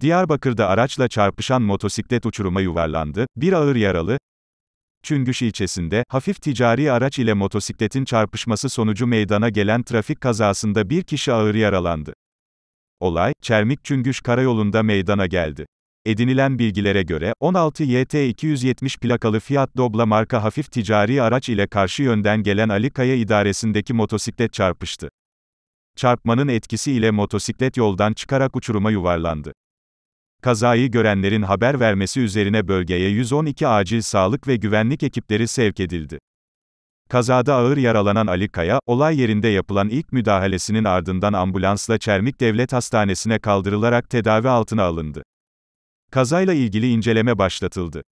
Diyarbakır'da araçla çarpışan motosiklet uçuruma yuvarlandı, bir ağır yaralı, Çüngüş ilçesinde, hafif ticari araç ile motosikletin çarpışması sonucu meydana gelen trafik kazasında bir kişi ağır yaralandı. Olay, Çermik-Çüngüş karayolunda meydana geldi. Edinilen bilgilere göre, 16 YT 270 plakalı Fiat Dobla marka hafif ticari araç ile karşı yönden gelen Ali Kaya idaresindeki motosiklet çarpıştı. Çarpmanın etkisi ile motosiklet yoldan çıkarak uçuruma yuvarlandı kazayı görenlerin haber vermesi üzerine bölgeye 112 acil sağlık ve güvenlik ekipleri sevk edildi. Kazada ağır yaralanan Ali Kaya, olay yerinde yapılan ilk müdahalesinin ardından ambulansla Çermik Devlet Hastanesi'ne kaldırılarak tedavi altına alındı. Kazayla ilgili inceleme başlatıldı.